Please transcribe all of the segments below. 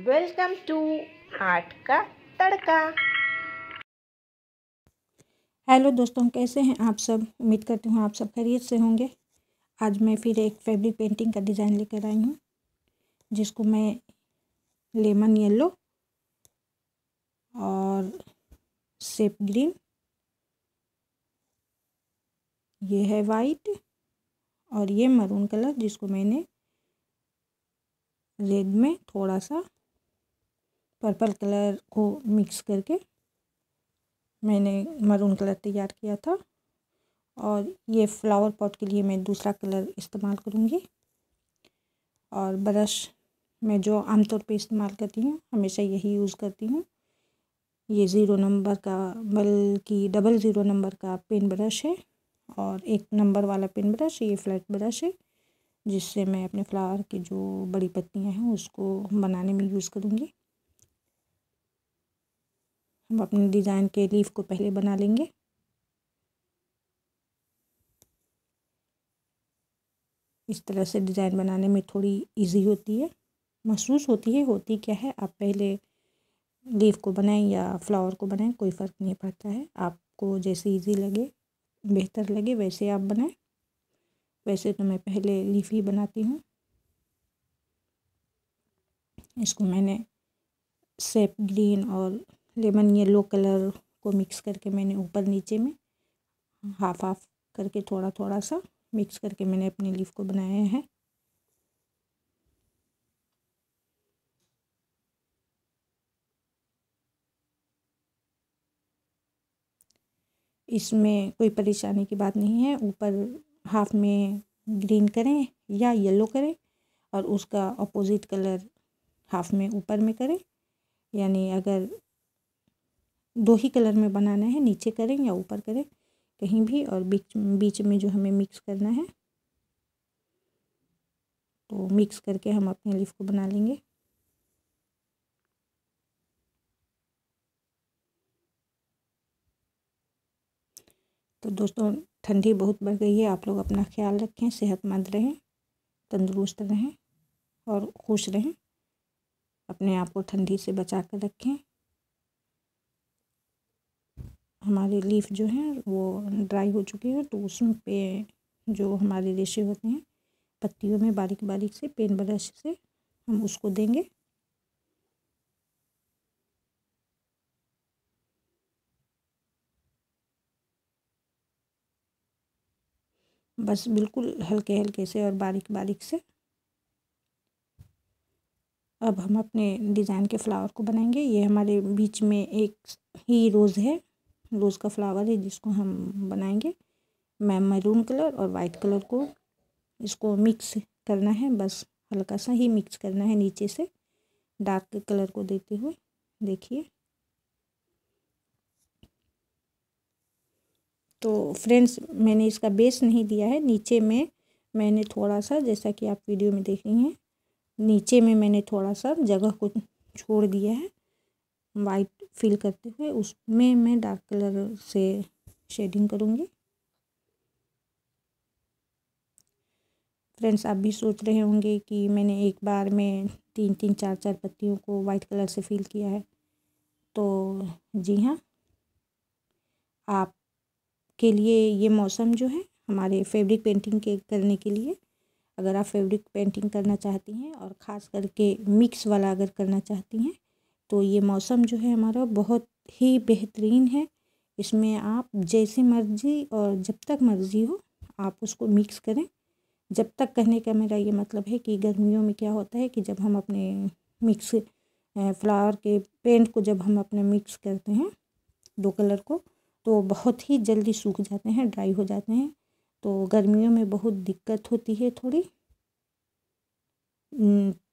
welcome to art का तड़का hello दोस्तों कैसे हैं आप सब उम्मीद करती हूँ आप सब खरीद से होंगे आज मैं फिर एक फैब्रिक पेंटिंग का डिज़ाइन लेकर आई हूँ जिसको मैं लेमन येलो और सेप ग्रीन ये है वाइट और ये मरून कलर जिसको मैंने रेड में थोड़ा सा पर्पल कलर को मिक्स करके मैंने मरून कलर तैयार किया था और ये फ्लावर पॉट के लिए मैं दूसरा कलर इस्तेमाल करूँगी और ब्रश मैं जो आमतौर पे इस्तेमाल करती हूँ हमेशा यही यूज़ करती हूँ ये ज़ीरो नंबर का बल्कि डबल ज़ीरो नंबर का पेन ब्रश है और एक नंबर वाला पेन ब्रश ये फ्लैट ब्रश है जिससे मैं अपने फ्लावर की जो बड़ी पत्तियाँ हैं उसको बनाने में यूज़ करूँगी हम अपने डिज़ाइन के लीफ को पहले बना लेंगे इस तरह से डिज़ाइन बनाने में थोड़ी इजी होती है महसूस होती है होती क्या है आप पहले लीफ को बनाएं या फ्लावर को बनाएं कोई फ़र्क नहीं पड़ता है आपको जैसे इजी लगे बेहतर लगे वैसे आप बनाएं वैसे तो मैं पहले लीफ ही बनाती हूँ इसको मैंने सेप ग्रीन और लेमन येलो कलर को मिक्स करके मैंने ऊपर नीचे में हाफ हाफ करके थोड़ा थोड़ा सा मिक्स करके मैंने अपने लीफ को बनाया है इसमें कोई परेशानी की बात नहीं है ऊपर हाफ में ग्रीन करें या येलो करें और उसका अपोज़िट कलर हाफ में ऊपर में करें यानी अगर दो ही कलर में बनाना है नीचे करें या ऊपर करें कहीं भी और बीच बीच में जो हमें मिक्स करना है तो मिक्स करके हम अपने लिफ को बना लेंगे तो दोस्तों ठंडी बहुत बढ़ गई है आप लोग अपना ख्याल रखें सेहतमंद रहें तंदुरुस्त रहें और खुश रहें अपने आप को ठंडी से बचा कर रखें हमारे लीफ जो हैं वो ड्राई हो चुके हैं तो उसमें पे जो हमारे रेशे होते हैं पत्तियों में बारीक बारीक से पेन ब्रश से हम उसको देंगे बस बिल्कुल हल्के हल्के से और बारीक बारीक से अब हम अपने डिज़ाइन के फ्लावर को बनाएंगे ये हमारे बीच में एक ही रोज़ है रोज़ का फ्लावर है जिसको हम बनाएंगे मैं मैरून कलर और वाइट कलर को इसको मिक्स करना है बस हल्का सा ही मिक्स करना है नीचे से डार्क कलर को देते हुए देखिए तो फ्रेंड्स मैंने इसका बेस नहीं दिया है नीचे में मैंने थोड़ा सा जैसा कि आप वीडियो में देख रही हैं नीचे में मैंने थोड़ा सा जगह को छोड़ दिया है वाइट फिल करते हुए उसमें मैं डार्क कलर से शेडिंग करूँगी फ्रेंड्स आप भी सोच रहे होंगे कि मैंने एक बार में तीन तीन चार चार पत्तियों को वाइट कलर से फिल किया है तो जी हाँ आप के लिए ये मौसम जो है हमारे फैब्रिक पेंटिंग के करने के लिए अगर आप फैब्रिक पेंटिंग करना चाहती हैं और ख़ास करके मिक्स वाला अगर करना चाहती हैं तो ये मौसम जो है हमारा बहुत ही बेहतरीन है इसमें आप जैसे मर्ज़ी और जब तक मर्ज़ी हो आप उसको मिक्स करें जब तक कहने का मेरा ये मतलब है कि गर्मियों में क्या होता है कि जब हम अपने मिक्स फ्लावर के पेंट को जब हम अपने मिक्स करते हैं दो कलर को तो बहुत ही जल्दी सूख जाते हैं ड्राई हो जाते हैं तो गर्मियों में बहुत दिक्कत होती है थोड़ी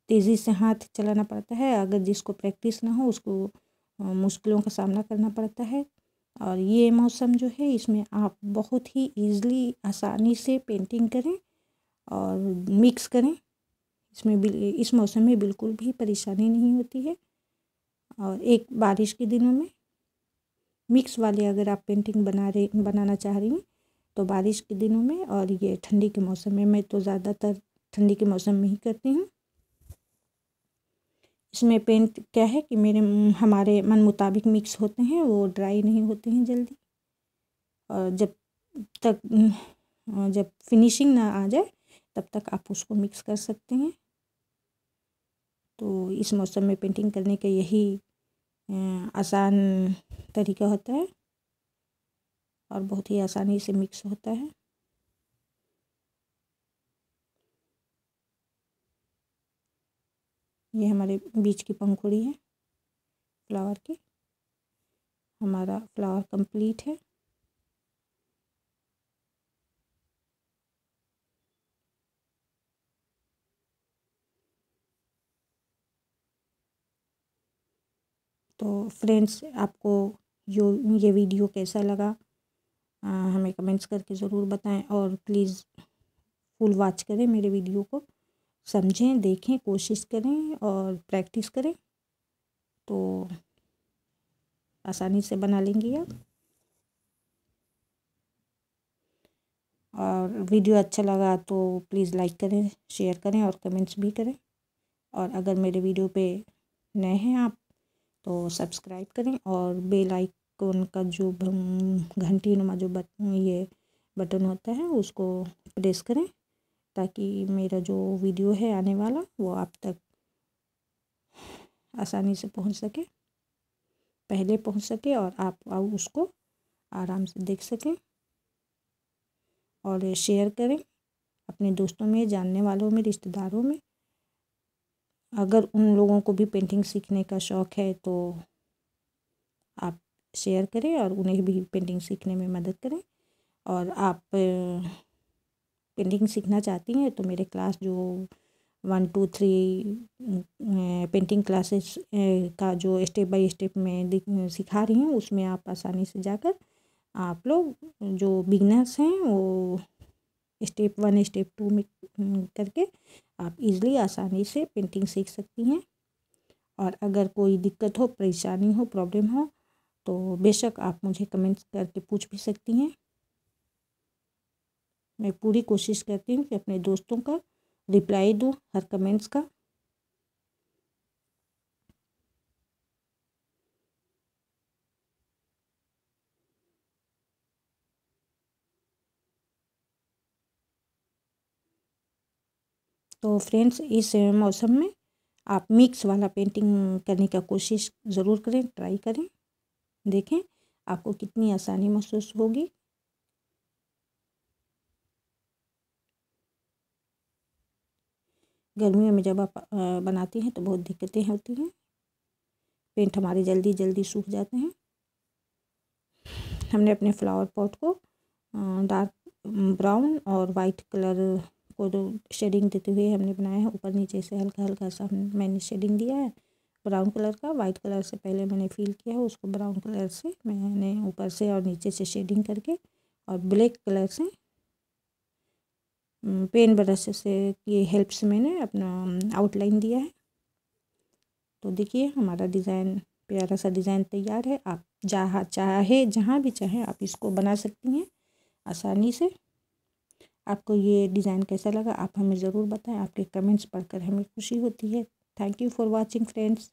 तेज़ी से हाथ चलाना पड़ता है अगर जिसको प्रैक्टिस ना हो उसको मुश्किलों का सामना करना पड़ता है और ये मौसम जो है इसमें आप बहुत ही ईज़िली आसानी से पेंटिंग करें और मिक्स करें इसमें इस मौसम में बिल्कुल भी परेशानी नहीं होती है और एक बारिश के दिनों में मिक्स वाले अगर आप पेंटिंग बना रहे बनाना चाह रही हैं तो बारिश के दिनों में और ये ठंडी के मौसम में मैं तो ज़्यादातर ठंडी के मौसम में ही करती हूँ इसमें पेंट क्या है कि मेरे हमारे मन मुताबिक मिक्स होते हैं वो ड्राई नहीं होते हैं जल्दी और जब तक जब फिनिशिंग ना आ जाए तब तक आप उसको मिक्स कर सकते हैं तो इस मौसम में पेंटिंग करने का यही आसान तरीका होता है और बहुत ही आसानी से मिक्स होता है ये हमारे बीच की पंखुड़ी है फ्लावर की हमारा फ्लावर कंप्लीट है तो फ्रेंड्स आपको यो ये वीडियो कैसा लगा आ, हमें कमेंट्स करके ज़रूर बताएं और प्लीज़ फुल वॉच करें मेरे वीडियो को समझें देखें कोशिश करें और प्रैक्टिस करें तो आसानी से बना लेंगी आप और वीडियो अच्छा लगा तो प्लीज़ लाइक करें शेयर करें और कमेंट्स भी करें और अगर मेरे वीडियो पे नए हैं आप तो सब्सक्राइब करें और बेल आइकन का जो घंटी नुमा जो बट ये बटन होता है उसको प्रेस करें ताकि मेरा जो वीडियो है आने वाला वो आप तक आसानी से पहुंच सके पहले पहुंच सके और आप उसको आराम से देख सकें और शेयर करें अपने दोस्तों में जानने वालों में रिश्तेदारों में अगर उन लोगों को भी पेंटिंग सीखने का शौक़ है तो आप शेयर करें और उन्हें भी पेंटिंग सीखने में मदद करें और आप पेंटिंग सीखना चाहती हैं तो मेरे क्लास जो one two three painting classes का जो स्टेप बाय स्टेप मैं सिखा रही हूँ उसमें आप आसानी से जाकर आप लोग जो बिगनर्स हैं वो स्टेप वन स्टेप टू में अं, करके आप इजली आसानी से पेंटिंग सीख सकती हैं और अगर कोई दिक्कत हो परेशानी हो प्रॉब्लम हो तो बेशक आप मुझे कमेंट्स करके पूछ भी सकती हैं मैं पूरी कोशिश करती हूँ कि अपने दोस्तों का रिप्लाई दूँ हर कमेंट्स का तो फ्रेंड्स इस मौसम में आप मिक्स वाला पेंटिंग करने का कोशिश ज़रूर करें ट्राई करें देखें आपको कितनी आसानी महसूस होगी गर्मियों में जब आप बनाती हैं तो बहुत दिक्कतें होती हैं पेंट हमारे जल्दी जल्दी सूख जाते हैं हमने अपने फ्लावर पॉट को डार्क ब्राउन और वाइट कलर को जो शेडिंग देते हुए हमने बनाया है ऊपर नीचे से हल्का हल्का सा मैंने शेडिंग दिया है ब्राउन कलर का वाइट कलर से पहले मैंने फील किया है उसको ब्राउन कलर से मैंने ऊपर से और नीचे से शेडिंग करके और ब्लैक कलर से पेन ब्रश से की हेल्प से मैंने अपना आउटलाइन दिया है तो देखिए हमारा डिज़ाइन प्यारा सा डिज़ाइन तैयार है आप जहाँ चाहे जहाँ भी चाहें आप इसको बना सकती हैं आसानी से आपको ये डिज़ाइन कैसा लगा आप हमें ज़रूर बताएं आपके कमेंट्स पढ़कर हमें खुशी होती है thank you for watching friends